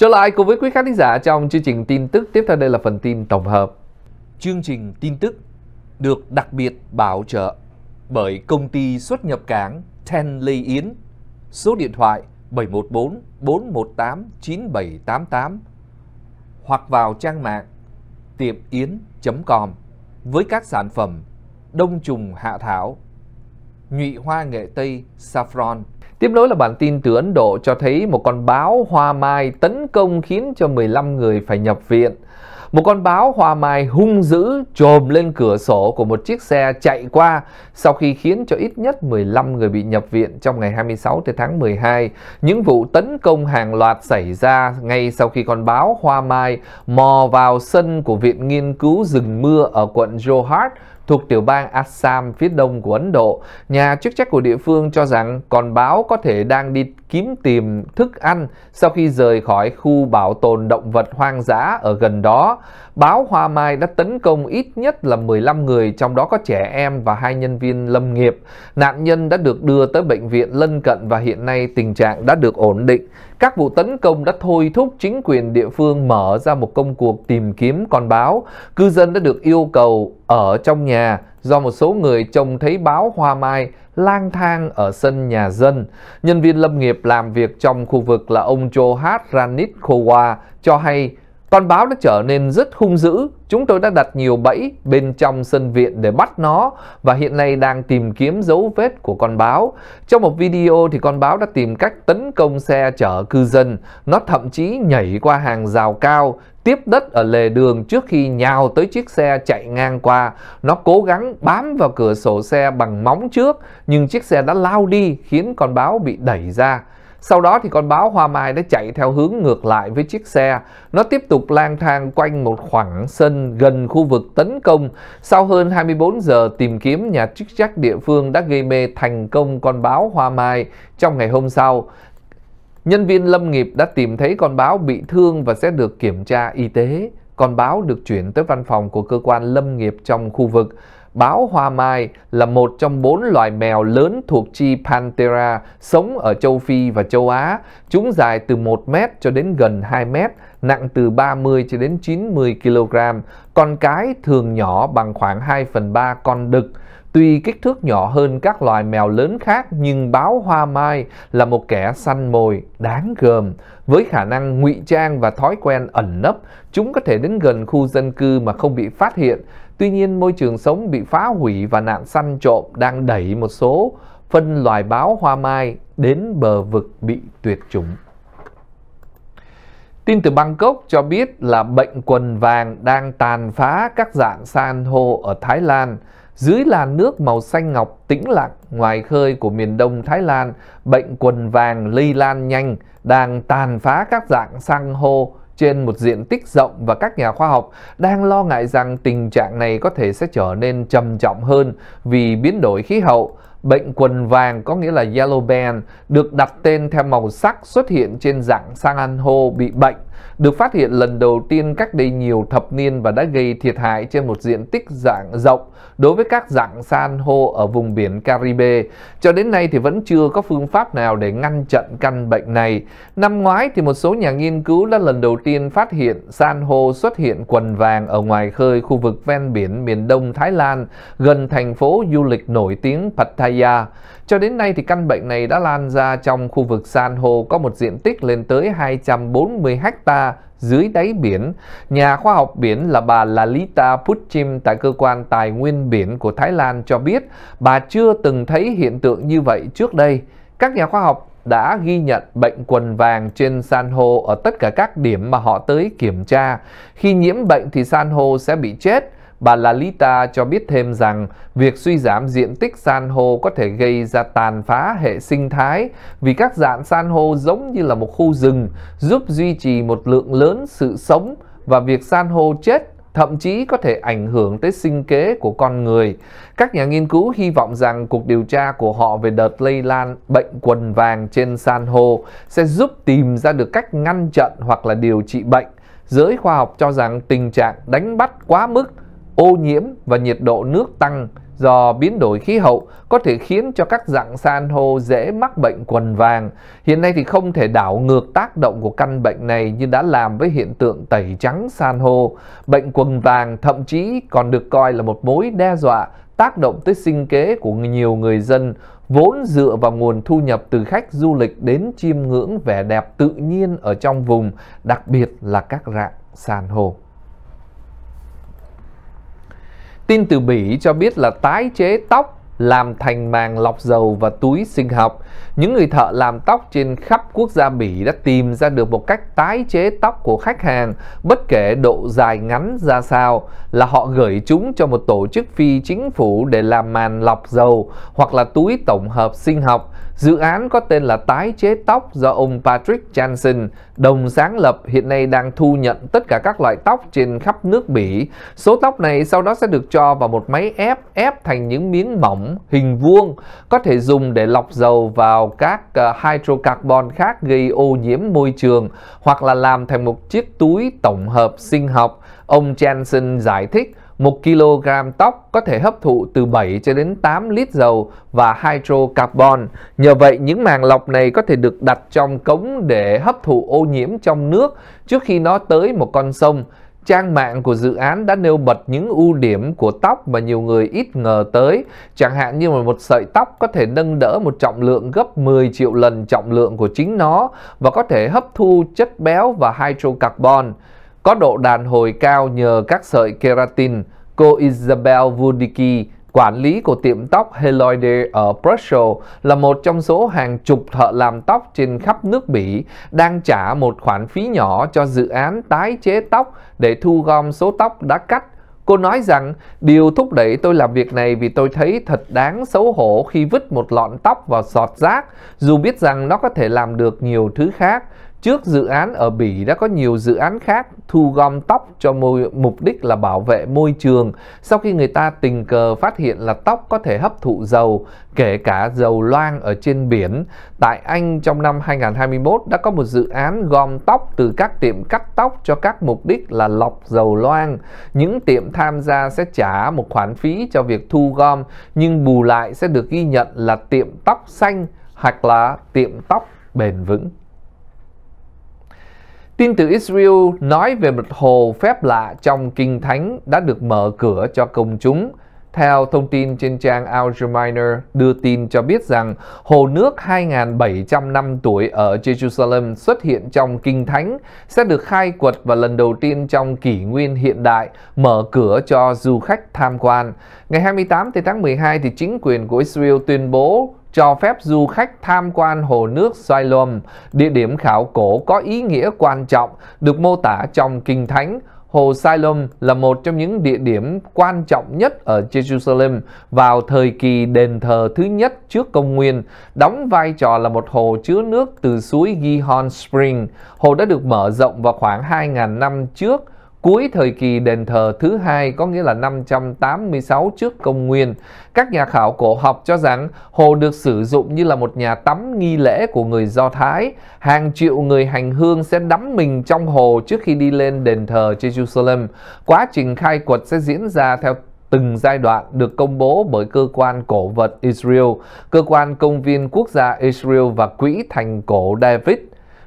Trở lại cùng với quý khán giả trong chương trình tin tức tiếp theo đây là phần tin tổng hợp. Chương trình tin tức được đặc biệt bảo trợ bởi công ty xuất nhập cảng Ten Lê Yến, số điện thoại 714 418 9788 hoặc vào trang mạng tiệm yến.com với các sản phẩm đông trùng hạ thảo nhụy hoa nghệ Tây saffron. Tiếp nối là bản tin từ Ấn Độ cho thấy một con báo hoa mai tấn công khiến cho 15 người phải nhập viện. Một con báo hoa mai hung dữ trồm lên cửa sổ của một chiếc xe chạy qua sau khi khiến cho ít nhất 15 người bị nhập viện trong ngày 26 tháng 12. Những vụ tấn công hàng loạt xảy ra ngay sau khi con báo hoa mai mò vào sân của Viện Nghiên cứu rừng mưa ở quận Johar thuộc tiểu bang Assam phía đông của Ấn Độ. Nhà chức trách của địa phương cho rằng con báo có thể đang đi kiếm tìm thức ăn sau khi rời khỏi khu bảo tồn động vật hoang dã ở gần đó. Báo Hoa Mai đã tấn công ít nhất là 15 người, trong đó có trẻ em và hai nhân viên lâm nghiệp. Nạn nhân đã được đưa tới bệnh viện lân cận và hiện nay tình trạng đã được ổn định. Các vụ tấn công đã thôi thúc chính quyền địa phương mở ra một công cuộc tìm kiếm con báo. Cư dân đã được yêu cầu ở trong nhà do một số người trông thấy báo hoa mai lang thang ở sân nhà dân. Nhân viên lâm nghiệp làm việc trong khu vực là ông Johat Ranit Khoa cho hay con báo đã trở nên rất hung dữ, chúng tôi đã đặt nhiều bẫy bên trong sân viện để bắt nó và hiện nay đang tìm kiếm dấu vết của con báo. Trong một video thì con báo đã tìm cách tấn công xe chở cư dân, nó thậm chí nhảy qua hàng rào cao, tiếp đất ở lề đường trước khi nhào tới chiếc xe chạy ngang qua. Nó cố gắng bám vào cửa sổ xe bằng móng trước, nhưng chiếc xe đã lao đi khiến con báo bị đẩy ra. Sau đó thì con báo hoa mai đã chạy theo hướng ngược lại với chiếc xe. Nó tiếp tục lang thang quanh một khoảng sân gần khu vực tấn công. Sau hơn 24 giờ tìm kiếm, nhà chức trách địa phương đã gây mê thành công con báo hoa mai trong ngày hôm sau. Nhân viên lâm nghiệp đã tìm thấy con báo bị thương và sẽ được kiểm tra y tế. Con báo được chuyển tới văn phòng của cơ quan lâm nghiệp trong khu vực báo hoa mai là một trong bốn loài mèo lớn thuộc chi Panthera sống ở châu Phi và châu Á. Chúng dài từ 1 mét cho đến gần 2 mét, nặng từ 30 cho đến 90 kg. Con cái thường nhỏ bằng khoảng 2 phần 3 con đực. Tuy kích thước nhỏ hơn các loài mèo lớn khác nhưng báo hoa mai là một kẻ săn mồi đáng gờm. Với khả năng ngụy trang và thói quen ẩn nấp, chúng có thể đến gần khu dân cư mà không bị phát hiện. Tuy nhiên, môi trường sống bị phá hủy và nạn săn trộm đang đẩy một số phân loài báo hoa mai đến bờ vực bị tuyệt chủng. Tin từ Bangkok cho biết là bệnh quần vàng đang tàn phá các dạng san hô ở Thái Lan. Dưới làn nước màu xanh ngọc tĩnh lặng ngoài khơi của miền đông Thái Lan, bệnh quần vàng lây lan nhanh đang tàn phá các dạng san hô trên một diện tích rộng và các nhà khoa học đang lo ngại rằng tình trạng này có thể sẽ trở nên trầm trọng hơn vì biến đổi khí hậu. Bệnh quần vàng có nghĩa là yellow band được đặt tên theo màu sắc xuất hiện trên dạng san hô bị bệnh được phát hiện lần đầu tiên cách đây nhiều thập niên và đã gây thiệt hại trên một diện tích dạng rộng đối với các dạng san hô ở vùng biển Caribe. Cho đến nay thì vẫn chưa có phương pháp nào để ngăn chặn căn bệnh này. Năm ngoái thì một số nhà nghiên cứu đã lần đầu tiên phát hiện san hô xuất hiện quần vàng ở ngoài khơi khu vực ven biển miền đông Thái Lan gần thành phố du lịch nổi tiếng Pattaya. Cho đến nay thì căn bệnh này đã lan ra trong khu vực san hô có một diện tích lên tới 240 hectare hecta dưới đáy biển. Nhà khoa học biển là bà Lalita Putchim tại cơ quan tài nguyên biển của Thái Lan cho biết bà chưa từng thấy hiện tượng như vậy trước đây. Các nhà khoa học đã ghi nhận bệnh quần vàng trên san hô ở tất cả các điểm mà họ tới kiểm tra. Khi nhiễm bệnh thì san hô sẽ bị chết Bà Lalita cho biết thêm rằng việc suy giảm diện tích san hô có thể gây ra tàn phá hệ sinh thái vì các dạng san hô giống như là một khu rừng giúp duy trì một lượng lớn sự sống và việc san hô chết thậm chí có thể ảnh hưởng tới sinh kế của con người. Các nhà nghiên cứu hy vọng rằng cuộc điều tra của họ về đợt lây lan bệnh quần vàng trên san hô sẽ giúp tìm ra được cách ngăn chặn hoặc là điều trị bệnh. Giới khoa học cho rằng tình trạng đánh bắt quá mức ô nhiễm và nhiệt độ nước tăng do biến đổi khí hậu có thể khiến cho các dạng san hô dễ mắc bệnh quần vàng. Hiện nay thì không thể đảo ngược tác động của căn bệnh này như đã làm với hiện tượng tẩy trắng san hô. Bệnh quần vàng thậm chí còn được coi là một mối đe dọa tác động tới sinh kế của nhiều người dân vốn dựa vào nguồn thu nhập từ khách du lịch đến chiêm ngưỡng vẻ đẹp tự nhiên ở trong vùng, đặc biệt là các rạng san hô. Tin từ Bỉ cho biết là tái chế tóc làm thành màng lọc dầu và túi sinh học. Những người thợ làm tóc trên khắp quốc gia Bỉ đã tìm ra được một cách tái chế tóc của khách hàng bất kể độ dài ngắn ra sao là họ gửi chúng cho một tổ chức phi chính phủ để làm màn lọc dầu hoặc là túi tổng hợp sinh học. Dự án có tên là tái chế tóc do ông Patrick Jansen đồng sáng lập hiện nay đang thu nhận tất cả các loại tóc trên khắp nước Bỉ. Số tóc này sau đó sẽ được cho vào một máy ép ép thành những miếng mỏng hình vuông có thể dùng để lọc dầu vào các ờ, hydrocarbon khác gây ô nhiễm môi trường hoặc là làm thành một chiếc túi tổng hợp sinh học. Ông Jensen giải thích 1 kg tóc có thể hấp thụ từ 7 cho đến 8 lít dầu và hydrocarbon. Nhờ vậy, những màng lọc này có thể được đặt trong cống để hấp thụ ô nhiễm trong nước trước khi nó tới một con sông. Trang mạng của dự án đã nêu bật những ưu điểm của tóc mà nhiều người ít ngờ tới, chẳng hạn như một sợi tóc có thể nâng đỡ một trọng lượng gấp 10 triệu lần trọng lượng của chính nó và có thể hấp thu chất béo và hydrocarbon, có độ đàn hồi cao nhờ các sợi keratin. Cô Isabel Wodicki Quản lý của tiệm tóc Heloide ở Brussels là một trong số hàng chục thợ làm tóc trên khắp nước Bỉ đang trả một khoản phí nhỏ cho dự án tái chế tóc để thu gom số tóc đã cắt. Cô nói rằng điều thúc đẩy tôi làm việc này vì tôi thấy thật đáng xấu hổ khi vứt một lọn tóc vào sọt rác dù biết rằng nó có thể làm được nhiều thứ khác Trước dự án ở Bỉ đã có nhiều dự án khác thu gom tóc cho mục đích là bảo vệ môi trường sau khi người ta tình cờ phát hiện là tóc có thể hấp thụ dầu, kể cả dầu loang ở trên biển. Tại Anh trong năm 2021 đã có một dự án gom tóc từ các tiệm cắt tóc cho các mục đích là lọc dầu loang. Những tiệm tham gia sẽ trả một khoản phí cho việc thu gom nhưng bù lại sẽ được ghi nhận là tiệm tóc xanh hoặc là tiệm tóc bền vững. Tin từ Israel nói về một hồ phép lạ trong Kinh Thánh đã được mở cửa cho công chúng. Theo thông tin trên trang Al Jazeera đưa tin cho biết rằng hồ nước 2.700 năm tuổi ở Jerusalem xuất hiện trong Kinh Thánh sẽ được khai quật và lần đầu tiên trong kỷ nguyên hiện đại mở cửa cho du khách tham quan. Ngày 28 tháng 12 thì chính quyền của Israel tuyên bố cho phép du khách tham quan hồ nước Siloam, địa điểm khảo cổ có ý nghĩa quan trọng được mô tả trong Kinh Thánh. Hồ Siloam là một trong những địa điểm quan trọng nhất ở Jerusalem vào thời kỳ đền thờ thứ nhất trước công nguyên, đóng vai trò là một hồ chứa nước từ suối Gihon Spring. Hồ đã được mở rộng vào khoảng 2.000 năm trước Cuối thời kỳ đền thờ thứ hai có nghĩa là 586 trước công nguyên, các nhà khảo cổ học cho rằng hồ được sử dụng như là một nhà tắm nghi lễ của người Do Thái. Hàng triệu người hành hương sẽ đắm mình trong hồ trước khi đi lên đền thờ Jerusalem. Quá trình khai quật sẽ diễn ra theo từng giai đoạn được công bố bởi cơ quan cổ vật Israel, cơ quan công viên quốc gia Israel và quỹ thành cổ David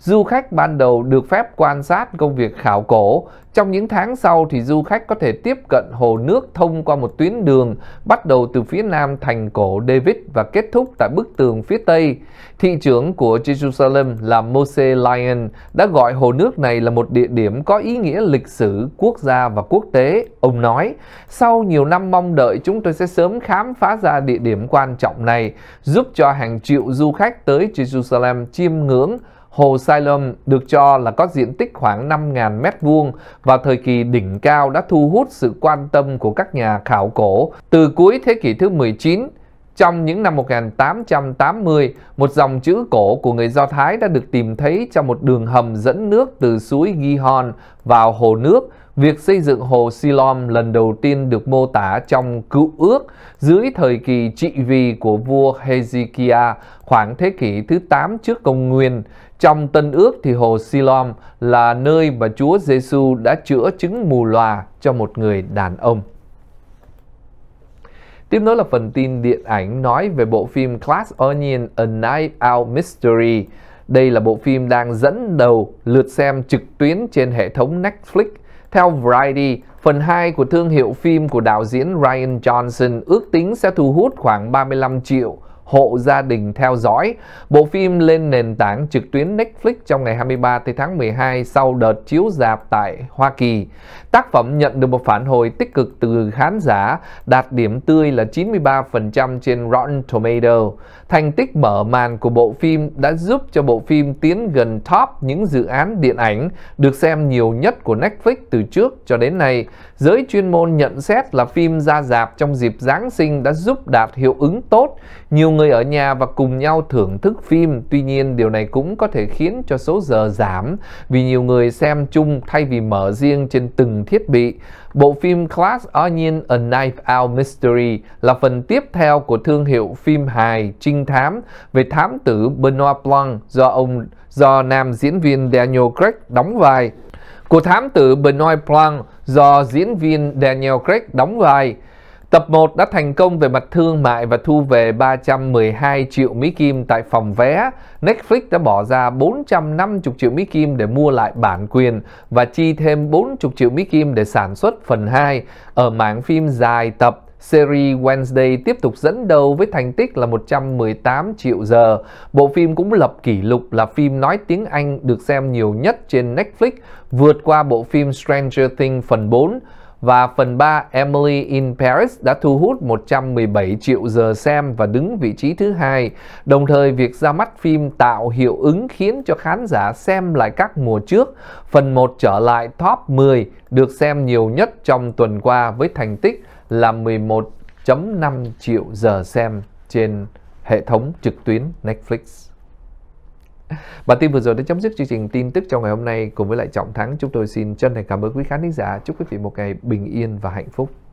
Du khách ban đầu được phép quan sát công việc khảo cổ. Trong những tháng sau thì du khách có thể tiếp cận hồ nước thông qua một tuyến đường bắt đầu từ phía nam thành cổ David và kết thúc tại bức tường phía tây. Thị trưởng của Jerusalem là Mose Lyon đã gọi hồ nước này là một địa điểm có ý nghĩa lịch sử, quốc gia và quốc tế. Ông nói, sau nhiều năm mong đợi chúng tôi sẽ sớm khám phá ra địa điểm quan trọng này, giúp cho hàng triệu du khách tới Jerusalem chiêm ngưỡng Hồ Siloam được cho là có diện tích khoảng 5.000 m2 và thời kỳ đỉnh cao đã thu hút sự quan tâm của các nhà khảo cổ từ cuối thế kỷ thứ 19 trong những năm 1880, một dòng chữ cổ của người Do Thái đã được tìm thấy trong một đường hầm dẫn nước từ suối Gihon vào hồ nước. Việc xây dựng hồ Siloam lần đầu tiên được mô tả trong Cựu ước dưới thời kỳ trị vì của vua Hezekiah khoảng thế kỷ thứ 8 trước công nguyên. Trong Tân Ước thì hồ Siloam là nơi mà Chúa Giêsu đã chữa chứng mù lòa cho một người đàn ông. Tiếp nối là phần tin điện ảnh nói về bộ phim Class Onion A Night Out Mystery. Đây là bộ phim đang dẫn đầu lượt xem trực tuyến trên hệ thống Netflix. Theo Variety, phần 2 của thương hiệu phim của đạo diễn Ryan Johnson ước tính sẽ thu hút khoảng 35 triệu hộ gia đình theo dõi. Bộ phim lên nền tảng trực tuyến Netflix trong ngày 23 tháng 12 sau đợt chiếu dạp tại Hoa Kỳ. Tác phẩm nhận được một phản hồi tích cực từ khán giả, đạt điểm tươi là 93% trên Rotten Tomatoes. Thành tích mở màn của bộ phim đã giúp cho bộ phim tiến gần top những dự án điện ảnh được xem nhiều nhất của Netflix từ trước cho đến nay. Giới chuyên môn nhận xét là phim ra dạp trong dịp Giáng sinh đã giúp đạt hiệu ứng tốt, nhiều người ở nhà và cùng nhau thưởng thức phim. Tuy nhiên, điều này cũng có thể khiến cho số giờ giảm vì nhiều người xem chung thay vì mở riêng trên từng thiết bị. Bộ phim Class Onion A Knife Out Mystery là phần tiếp theo của thương hiệu phim hài trinh thám về thám tử Benoit Blanc do ông do nam diễn viên Daniel Craig đóng vai. Của thám tử Benoit Blanc do diễn viên Daniel Craig đóng vai. Tập 1 đã thành công về mặt thương mại và thu về 312 triệu Mỹ Kim tại phòng vé. Netflix đã bỏ ra 450 triệu Mỹ Kim để mua lại bản quyền và chi thêm 40 triệu Mỹ Kim để sản xuất phần 2 ở mảng phim dài tập Series Wednesday tiếp tục dẫn đầu với thành tích là 118 triệu giờ. Bộ phim cũng lập kỷ lục là phim nói tiếng Anh được xem nhiều nhất trên Netflix, vượt qua bộ phim Stranger Things phần 4 và phần 3 Emily in Paris đã thu hút 117 triệu giờ xem và đứng vị trí thứ hai. Đồng thời việc ra mắt phim tạo hiệu ứng khiến cho khán giả xem lại các mùa trước. Phần 1 trở lại top 10 được xem nhiều nhất trong tuần qua với thành tích là 11.5 triệu giờ xem trên hệ thống trực tuyến Netflix. Bản tin vừa rồi đã chấm dứt chương trình tin tức trong ngày hôm nay cùng với lại Trọng Thắng. Chúng tôi xin chân thành cảm ơn quý khán thính giả. Chúc quý vị một ngày bình yên và hạnh phúc.